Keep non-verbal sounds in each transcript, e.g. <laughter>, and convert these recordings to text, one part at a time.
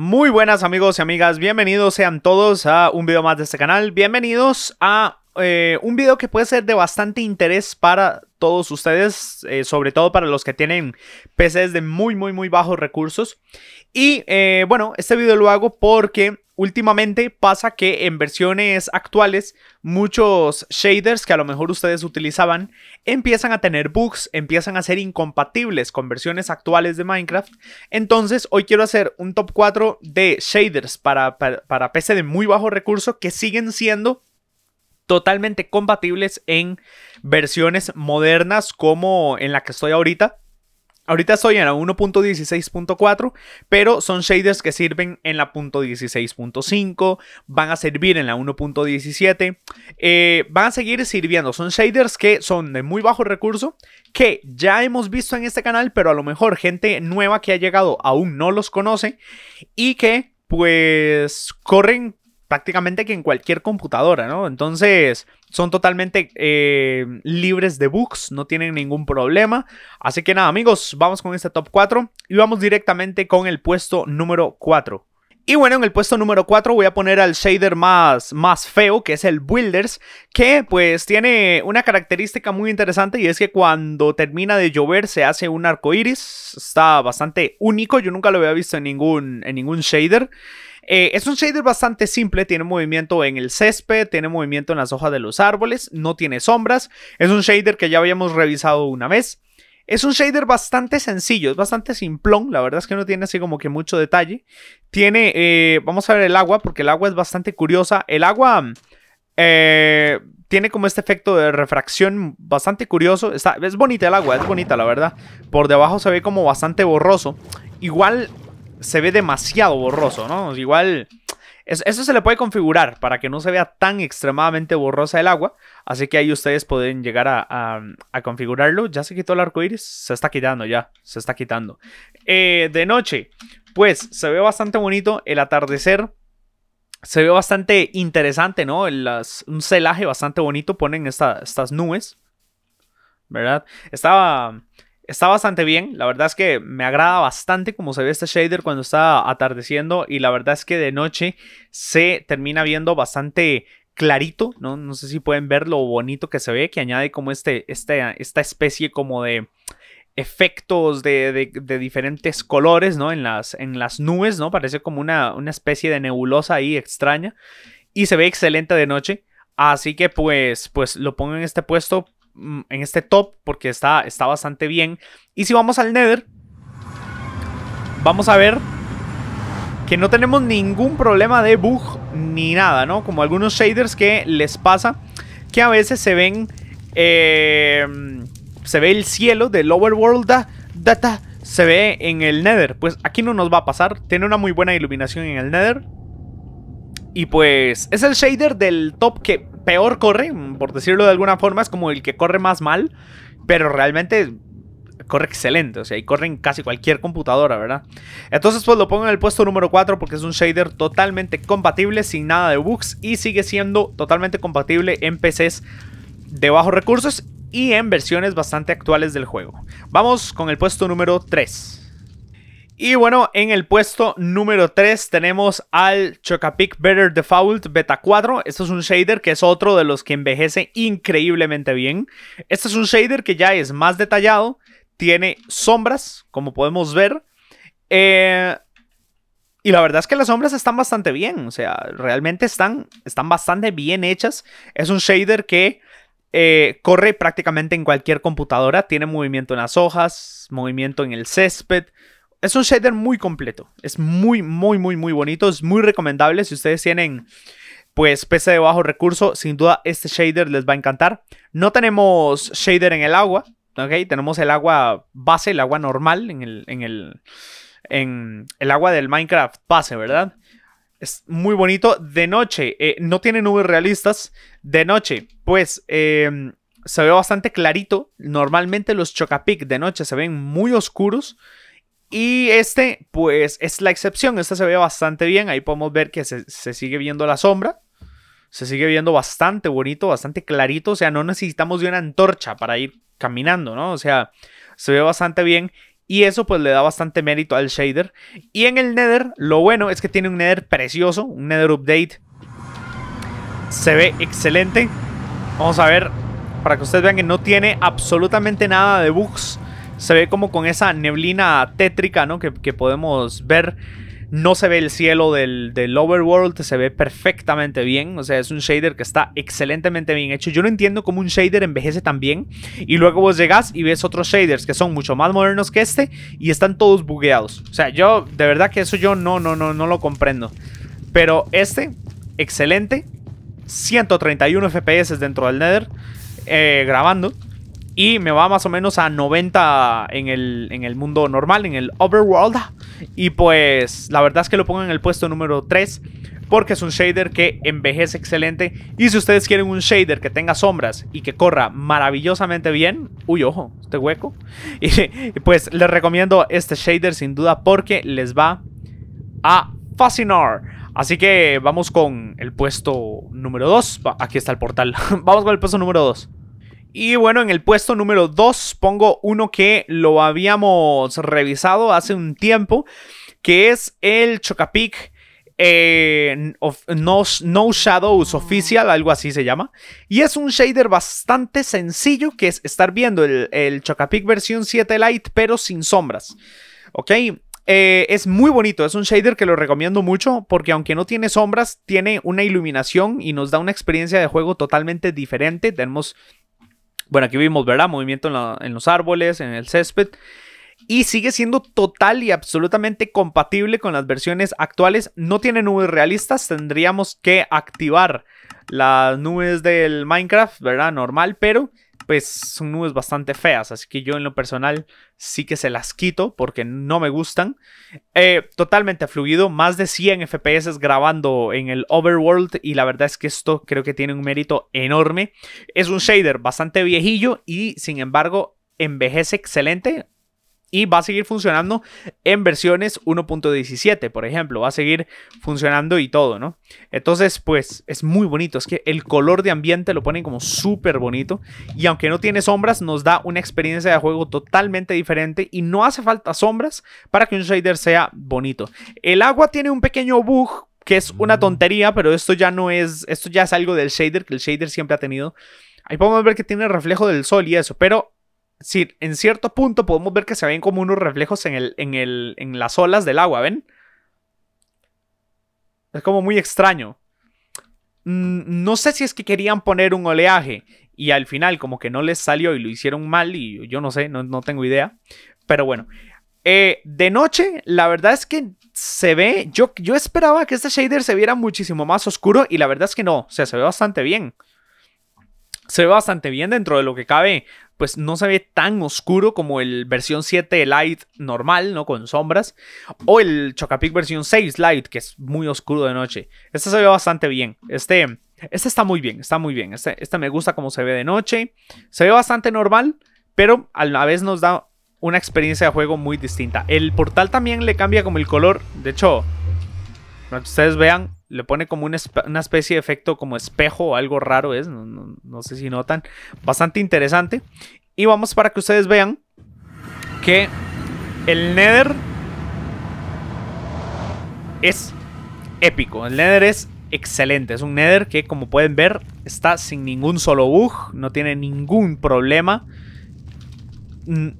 Muy buenas amigos y amigas, bienvenidos sean todos a un video más de este canal, bienvenidos a eh, un video que puede ser de bastante interés para todos ustedes, eh, sobre todo para los que tienen PCs de muy muy muy bajos recursos. Y eh, bueno, este video lo hago porque últimamente pasa que en versiones actuales muchos shaders que a lo mejor ustedes utilizaban empiezan a tener bugs, empiezan a ser incompatibles con versiones actuales de Minecraft. Entonces hoy quiero hacer un top 4 de shaders para, para, PC de muy bajo recurso que siguen siendo totalmente compatibles en versiones modernas como en la que estoy ahorita Ahorita estoy en la 1.16.4, pero son shaders que sirven en la .16.5, van a servir en la 1.17, eh, van a seguir sirviendo. Son shaders que son de muy bajo recurso, que ya hemos visto en este canal, pero a lo mejor gente nueva que ha llegado aún no los conoce y que pues corren prácticamente que en cualquier computadora, ¿no? Entonces son totalmente eh, libres de bugs, no tienen ningún problema. Así que nada amigos, vamos con este top 4 y vamos directamente con el puesto número 4. Y bueno, en el puesto número 4 voy a poner al shader más, más feo, que es el Builders, que pues tiene una característica muy interesante y es que cuando termina de llover se hace un arco iris. Está bastante único, yo nunca lo había visto en ningún, en ningún shader. Eh, es un shader bastante simple, tiene movimiento en el césped, tiene movimiento en las hojas de los árboles, no tiene sombras. Es un shader que ya habíamos revisado una vez. Es un shader bastante sencillo, es bastante simplón, la verdad es que no tiene así como que mucho detalle. Tiene, eh, vamos a ver el agua, porque el agua es bastante curiosa. El agua eh, tiene como este efecto de refracción bastante curioso. es bonita el agua, es bonita la verdad. Por debajo se ve como bastante borroso. Igual se ve demasiado borroso, ¿no? Igual, eso se le puede configurar para que no se vea tan extremadamente borrosa el agua. Así que ahí ustedes pueden llegar a, a, configurarlo. Ya se quitó el arco iris. Se está quitando ya. Se está quitando. Eh, de noche, pues se ve bastante bonito el atardecer. Se ve bastante interesante, ¿no? un celaje bastante bonito. Ponen estas nubes. ¿Verdad? Estaba. Está bastante bien, la verdad es que me agrada bastante como se ve este shader cuando está atardeciendo y la verdad es que de noche se termina viendo bastante clarito, ¿no? No sé si pueden ver lo bonito que se ve, que añade como este, este esta especie como de efectos de, de, diferentes colores, ¿no? En las, en las nubes, ¿no? Parece como una, una especie de nebulosa ahí extraña y se ve excelente de noche. Así que pues, pues lo pongo en este puesto Mm, en este top porque está, está bastante bien. Y si vamos al Nether, vamos a ver que no tenemos ningún problema de bug ni nada, ¿no? Como algunos shaders que les pasa que a veces se ven, em, se ve el cielo del Lower World Data. se ve en el Nether. Pues aquí no nos va a pasar. Tiene una muy buena iluminación en el Nether. Y pues es el shader del top que peor corre, por decirlo de alguna forma, es como el que corre más mal, pero realmente corre excelente, o sea, y corre en casi cualquier computadora, ¿verdad? Entonces, pues lo pongo en el puesto número 4 porque es un shader totalmente compatible, sin nada de bugs, y sigue siendo totalmente compatible en PCs de bajos recursos y en versiones bastante actuales del juego. Vamos con el puesto número 3. Y bueno, en el puesto número 3 tenemos al Chocapic Better Default Beta 4. Este es un shader que es otro de los que envejece increíblemente bien. Este es un shader que ya es más detallado, tiene sombras, como podemos ver. Eh, y la verdad es que las sombras están bastante bien, o sea, realmente están, están bastante bien hechas. Es un shader que eh, corre prácticamente en cualquier computadora, tiene movimiento en las hojas, movimiento en el césped es un shader muy completo. Es muy, muy, muy, muy bonito. Es muy recomendable. Si ustedes tienen pues PC de bajo recurso, sin duda este shader les va a encantar. No tenemos shader en el agua. ¿ok? Tenemos el agua base, el agua normal en el, en el, en el agua del Minecraft base, ¿verdad? Es muy bonito. De noche, eh, no tiene nubes realistas. De noche, pues em, se ve bastante clarito. Normalmente los Chocapic de noche se ven muy oscuros. Y este, pues, es la excepción. Este se ve bastante bien. Ahí podemos ver que se, sigue viendo la sombra. Se sigue viendo bastante bonito, bastante clarito. O sea, no necesitamos de una antorcha para ir caminando, ¿no? O sea, se ve bastante bien. Y eso pues le da bastante mérito al shader. Y en el Nether, lo bueno es que tiene un Nether precioso, un Nether Update. Se ve excelente. Vamos a ver, para que ustedes vean que no tiene absolutamente nada de bugs se ve como con esa neblina tétrica, ¿no? Que, podemos ver. No se ve el cielo del, del, overworld, se ve perfectamente bien. O sea, es un shader que está excelentemente bien hecho. Yo no entiendo cómo un shader envejece tan bien. Y luego vos llegás y ves otros shaders que son mucho más modernos que este y están todos bugueados. O sea, yo de verdad que eso yo no, no, no, no lo comprendo. Pero este, excelente. 131 FPS dentro del Nether. Eh, grabando. Y me va más o menos a 90 en el, en el mundo normal, en el overworld. Y pues la verdad es que lo pongo en el puesto número 3 porque es un shader que envejece excelente. Y si ustedes quieren un shader que tenga sombras y que corra maravillosamente bien, uy, ojo, este hueco. <laughs> Y pues les recomiendo este shader sin duda porque les va a fascinar. Así que vamos con el puesto número 2. Aquí está el portal. <laughs> vamos con el puesto número 2. Y bueno, en el puesto número 2 pongo uno que lo habíamos revisado hace un tiempo, que es el Chocapic eh, no, Shadows Official, algo así se llama. Y es un shader bastante sencillo, que es estar viendo el, Chocapic versión 7 Lite, pero sin sombras. ¿Ok? Eh, es muy bonito, es un shader que lo recomiendo mucho porque aunque no tiene sombras, tiene una iluminación y nos da una experiencia de juego totalmente diferente. Tenemos bueno, aquí vimos, ¿verdad? Movimiento en, los árboles, en el césped. Y sigue siendo total y absolutamente compatible con las versiones actuales. No tiene nubes realistas. Tendríamos que activar las nubes del Minecraft, ¿verdad? Normal, pero pues son nubes bastante feas, así que yo en lo personal sí que se las quito porque no me gustan. Eh, totalmente fluido, más de 100 FPS grabando en el Overworld y la verdad es que esto creo que tiene un mérito enorme. Es un shader bastante viejillo y sin embargo envejece excelente y va a seguir funcionando en versiones 1.17, por ejemplo, va a seguir funcionando y todo, ¿no? Entonces, pues es muy bonito, es que el color de ambiente lo ponen como súper bonito y aunque no tiene sombras, nos da una experiencia de juego totalmente diferente y no hace falta sombras para que un shader sea bonito. El agua tiene un pequeño bug que es una mm. tontería, pero esto ya no es, esto ya es algo del shader que el shader siempre ha tenido. Ahí podemos ver que tiene reflejo del sol y eso, pero sí, en cierto punto podemos ver que se ven como unos reflejos en, el, en, las olas del agua, ¿ven? Es como muy extraño. Mm, no sé si es que querían poner un oleaje y al final como que no les salió y lo hicieron mal y yo no sé, no, tengo idea. Pero bueno, eh, de noche la verdad es que se ve, yo, yo esperaba que este shader se viera muchísimo más oscuro y la verdad es que no, o sea, se ve bastante bien se ve bastante bien dentro de lo que cabe pues no se ve tan oscuro como el versión 7 light normal, ¿no? Con sombras. O el Chocapic versión 6 light que es muy oscuro de noche. Este se ve bastante bien. Este, este está muy bien, está muy bien. Este, este me gusta como se ve de noche. Se ve bastante normal, pero a la vez nos da una experiencia de juego muy distinta. El portal también le cambia como el color. De hecho, ustedes vean, le pone como una, especie de efecto como espejo o algo raro es, no, no, sé si notan, bastante interesante. Y vamos para que ustedes vean que el Nether es épico, el Nether es excelente, es un Nether que como pueden ver está sin ningún solo bug, no tiene ningún problema. Mm,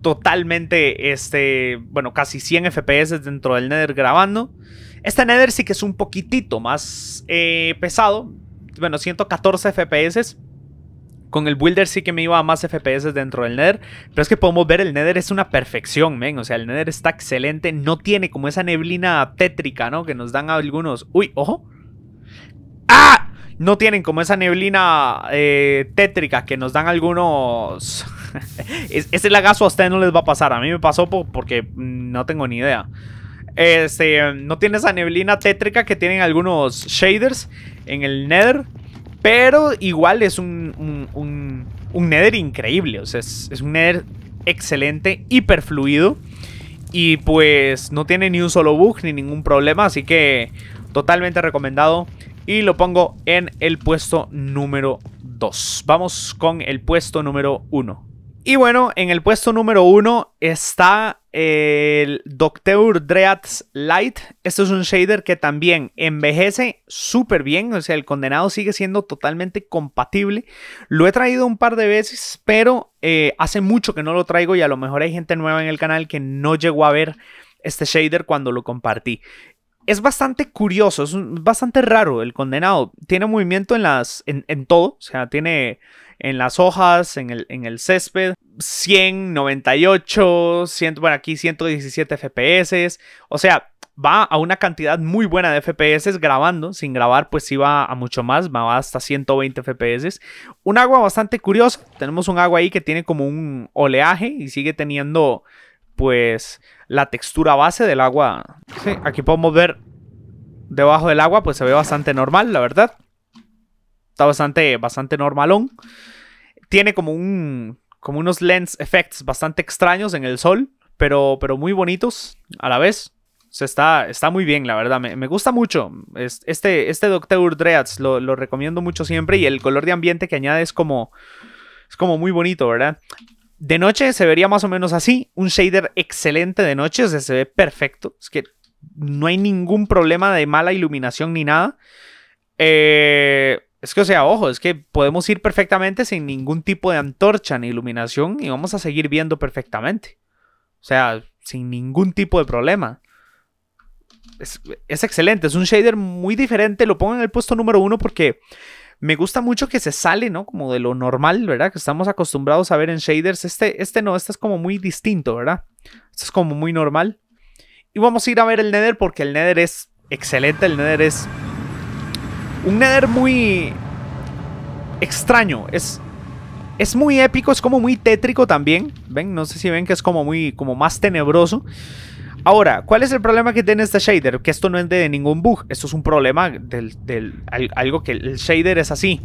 totalmente, este, bueno, casi 100 FPS dentro del Nether grabando. Este Nether sí que es un poquitito más eh, pesado. Bueno, 114 FPS. Con el Builder sí que me iba a más FPS dentro del Nether. Pero es que podemos ver, el Nether es una perfección, men. O sea, el Nether está excelente. No tiene como esa neblina tétrica, ¿no? Que nos dan algunos... ¡Uy, ojo! ¡Ah! No tienen como esa neblina eh, tétrica que nos dan algunos... <laughs> ese lagazo a ustedes no les va a pasar. A mí me pasó porque no tengo ni idea. Este, no tiene esa neblina tétrica que tienen algunos shaders en el Nether. Pero igual es un, un, Nether increíble. O sea, es, un Nether excelente, hiperfluido. Y pues no tiene ni un solo bug ni ningún problema. Así que totalmente recomendado. Y lo pongo en el puesto número 2. Vamos con el puesto número 1. Y bueno, en el puesto número 1 está el Docteur Dreads Light. esto es un shader que también envejece súper bien, o sea, el condenado sigue siendo totalmente compatible. Lo he traído un par de veces, pero eh, hace mucho que no lo traigo y a lo mejor hay gente nueva en el canal que no llegó a ver este shader cuando lo compartí es bastante curioso, es bastante raro el condenado. Tiene movimiento en las. en, todo. O sea, tiene en las hojas, en el, césped. 198, 100, bueno, aquí 117 FPS. O sea, va a una cantidad muy buena de FPS grabando. Sin grabar, pues sí va a mucho más, va hasta 120 FPS. Un agua bastante curiosa. Tenemos un agua ahí que tiene como un oleaje y sigue teniendo pues la textura base del agua. aquí podemos ver debajo del agua, pues se ve bastante normal, la verdad. Está bastante, bastante normalón. Tiene como un, como unos lens effects bastante extraños en el sol, pero, pero muy bonitos a la vez. está, está muy bien, la verdad. Me, gusta mucho. Este, este Doctor lo, lo recomiendo mucho siempre. Y el color de ambiente que añade es como, es como muy bonito, ¿verdad? De noche se vería más o menos así. Un shader excelente de noche, o sea, se ve perfecto. Es que no hay ningún problema de mala iluminación ni nada. Eh, es que, o sea, ojo, es que podemos ir perfectamente sin ningún tipo de antorcha ni iluminación y vamos a seguir viendo perfectamente. O sea, sin ningún tipo de problema. Es, es excelente, es un shader muy diferente. Lo pongo en el puesto número uno porque me gusta mucho que se sale, ¿no? Como de lo normal, ¿verdad? Que estamos acostumbrados a ver en shaders. Este, este no, este es como muy distinto, ¿verdad? Este es como muy normal. Y vamos a ir a ver el Nether porque el Nether es excelente. El Nether es un Nether muy extraño. Es, es muy épico, es como muy tétrico también. Ven, no sé si ven que es como muy, como más tenebroso. Ahora, ¿cuál es el problema que tiene este shader? Que esto no es de ningún bug, esto es un problema del, algo que el shader es así.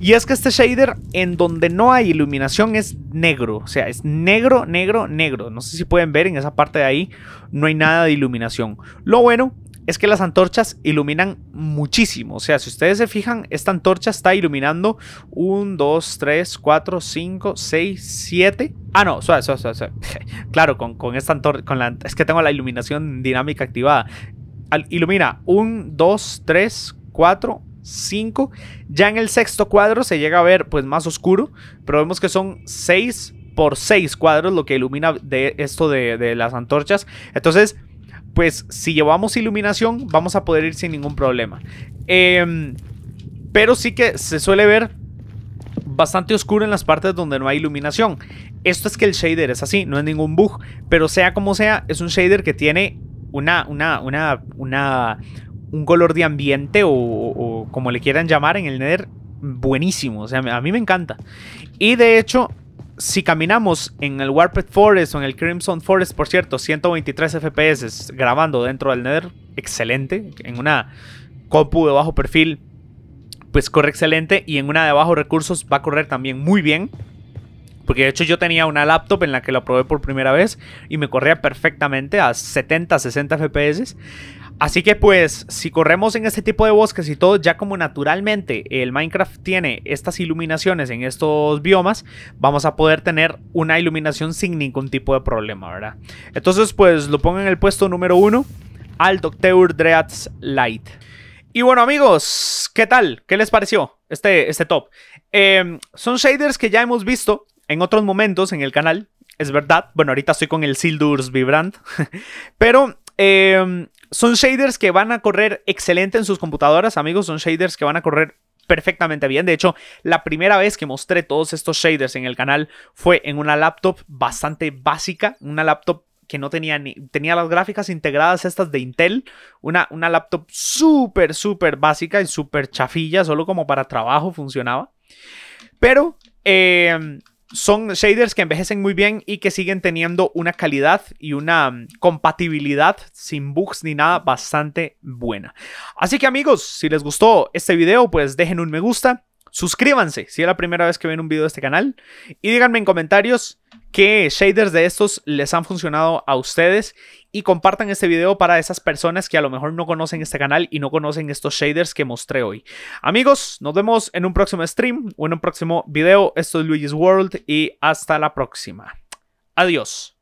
Y es que este shader en donde no hay iluminación es negro, o sea, es negro, negro, negro. No sé si pueden ver en esa parte de ahí, no hay nada de iluminación. Lo bueno es que las antorchas iluminan muchísimo. O sea, si ustedes se fijan, esta antorcha está iluminando 1, 2, 3, 4, 5, 6, 7. Ah, no, suave, suave, suave. suave. <laughs> claro, con, esta antorcha, es que tengo la iluminación dinámica activada. ilumina 1, 2, 3, 4, 5. Ya en el sexto cuadro se llega a ver pues más oscuro, pero vemos que son 6 por 6 cuadros lo que ilumina de esto de las antorchas. Entonces pues si llevamos iluminación vamos a poder ir sin ningún problema. Em, pero sí que se suele ver bastante oscuro en las partes donde no hay iluminación. Esto es que el shader es así, no es ningún bug, pero sea como sea, es un shader que tiene una, una, una, una, un color de ambiente o, o como le quieran llamar en el Nether buenísimo, o sea, a mí me encanta. Y de hecho, si caminamos en el Warped Forest o en el Crimson Forest, por cierto, 123 FPS grabando dentro del Nether, excelente. En una compu de bajo perfil, pues corre excelente. Y en una de bajo recursos va a correr también muy bien. Porque de hecho yo tenía una laptop en la que lo probé por primera vez y me corría perfectamente a 70, 60 FPS. Así que pues, si corremos en este tipo de bosques y todo, ya como naturalmente el Minecraft tiene estas iluminaciones en estos biomas, vamos a poder tener una iluminación sin ningún tipo de problema, ¿verdad? Entonces pues lo pongo en el puesto número uno, al Dr. Dread's Light. Y bueno amigos, ¿qué tal? ¿Qué les pareció este, este top? Em, son shaders que ya hemos visto en otros momentos en el canal, es verdad. Bueno, ahorita estoy con el Sildur's Vibrant, <laughs> pero em, son shaders que van a correr excelente en sus computadoras, amigos. Son shaders que van a correr perfectamente bien. De hecho, la primera vez que mostré todos estos shaders en el canal fue en una laptop bastante básica, una laptop que no tenía ni tenía las gráficas integradas estas de Intel, una, una laptop súper, súper básica y súper chafilla, solo como para trabajo funcionaba. Pero eh, son shaders que envejecen muy bien y que siguen teniendo una calidad y una mm, compatibilidad sin bugs ni nada bastante buena. Así que amigos, si les gustó este video, pues dejen un me gusta. Suscríbanse si es la primera vez que ven un video de este canal y díganme en comentarios qué shaders de estos les han funcionado a ustedes y compartan este video para esas personas que a lo mejor no conocen este canal y no conocen estos shaders que mostré hoy. Amigos, nos vemos en un próximo stream o en un próximo video. Esto es Luigi's World y hasta la próxima. Adiós.